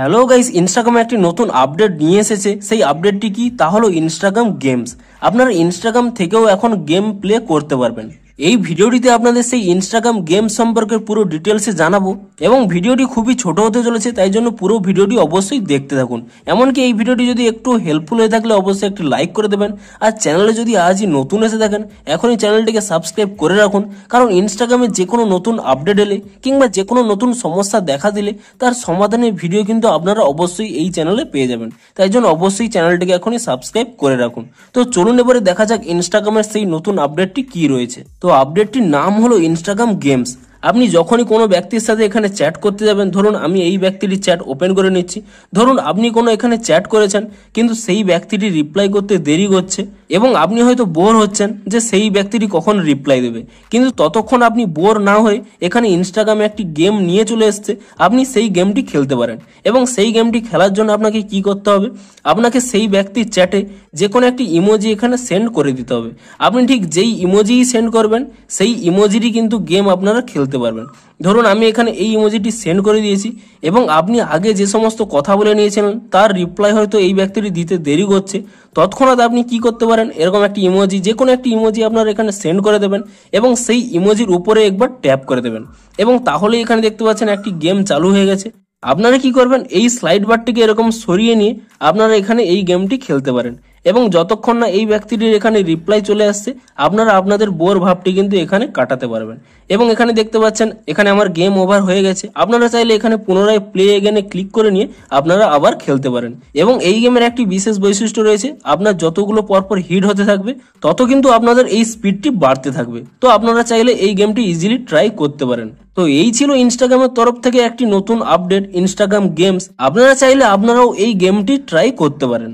hello guys ইনস্টাগ্রামে একটি নতুন আপডেট নিয়ে এসেছে সেই আপডেটটি কি তা হলো ইনস্টাগ্রাম গেমস আপনারা ইনস্টাগ্রাম থেকেও এখন গেম প্লে করতে পারবেন এই ভিডিওটিতে আপনাদের সেই ইনস্টাগ্রাম গেম সম্পর্কে পুরো ডিটেলসে জানাবো এবং ভিডিওটি খুবই ছোট হতে চলেছে তাই জন্য পুরো ভিডিওটি অবশ্যই দেখতে থাকুন এমনকি এই ভিডিওটি যদি একটু হেল্পফুল হয়ে থাকলে অবশ্যই একটি লাইক করে দেবেন আর চ্যানেলে যদি আজই নতুন এসে থাকেন এখনই চ্যানেলটিকে সাবস্ক্রাইব করে রাখুন কারণ ইনস্টাগ্রামে যে কোনো নতুন আপডেট এলে কিংবা যে কোনো নতুন সমস্যা দেখা দিলে তার সমাধানের ভিডিও কিন্তু আপনারা অবশ্যই এই চ্যানেলে পেয়ে যাবেন তাই জন্য অবশ্যই চ্যানেলটিকে এখনই সাবস্ক্রাইব করে রাখুন তো চলুন এবারে দেখা যাক ইনস্টাগ্রামের সেই নতুন আপডেটটি কি রয়েছে তো তো আপডেটটির নাম হলো ইনস্টাগ্রাম গেমস আপনি যখনই কোনো ব্যক্তির সাথে এখানে চ্যাট করতে যাবেন ধরুন আমি এই ব্যক্তিটির চ্যাট ওপেন করে নিচ্ছি ধরুন আপনি কোনো এখানে চ্যাট করেছেন কিন্তু সেই ব্যক্তিটি রিপ্লাই করতে দেরি করছে এবং আপনি হয়তো বোর হচ্ছেন যে সেই ব্যক্তিটি কখন রিপ্লাই দেবে কিন্তু ততক্ষণ আপনি বোর না হয়ে এখানে ইনস্টাগ্রামে একটি গেম নিয়ে চলে এসছে আপনি সেই গেমটি খেলতে পারেন এবং সেই গেমটি খেলার জন্য আপনাকে কি করতে হবে আপনাকে সেই ব্যক্তির চ্যাটে যে কোনো একটি ইমোজি এখানে সেন্ড করে দিতে হবে আপনি ঠিক যেই ইমোজিই সেন্ড করবেন সেই ইমোজিটি কিন্তু গেম আপনারা খেলতে করতে পারবেন ধরুন আমি এখানে এই ইমোজিটি সেন্ড করে দিয়েছি এবং আপনি আগে যে সমস্ত কথা বলে নিয়েছিলেন তার রিপ্লাই হয়তো এই ব্যক্তিটি দিতে দেরি করছে তৎক্ষণাৎ আপনি কি করতে পারেন এরকম একটি ইমোজি যে কোনো একটি ইমোজি আপনার এখানে সেন্ড করে দেবেন এবং সেই ইমোজির উপরে একবার ট্যাপ করে দেবেন এবং তাহলে এখানে দেখতে পাচ্ছেন একটি গেম চালু হয়ে গেছে আপনারা কি করবেন এই স্লাইড বারটিকে এরকম সরিয়ে নিয়ে আপনারা এখানে এই গেমটি খেলতে পারেন এবং যতক্ষণ না এই ব্যক্তিটির এখানে রিপ্লাই চলে আসছে আপনারা আপনাদের বোর ভাবটি কিন্তু এখানে কাটাতে পারবেন এবং এখানে দেখতে পাচ্ছেন এখানে আমার গেম ওভার হয়ে গেছে আপনারা চাইলে এখানে পুনরায় প্লে এগেনে ক্লিক করে নিয়ে আপনারা আবার খেলতে পারেন এবং এই গেমের একটি বিশেষ বৈশিষ্ট্য রয়েছে আপনার যতগুলো পরপর হিট হতে থাকবে তত কিন্তু আপনাদের এই স্পিডটি বাড়তে থাকবে তো আপনারা চাইলে এই গেমটি ইজিলি ট্রাই করতে পারেন তো এই ছিল ইনস্টাগ্রামের তরফ থেকে একটি নতুন আপডেট ইনস্টাগ্রাম গেমস আপনারা চাইলে আপনারাও এই গেমটি ট্রাই করতে পারেন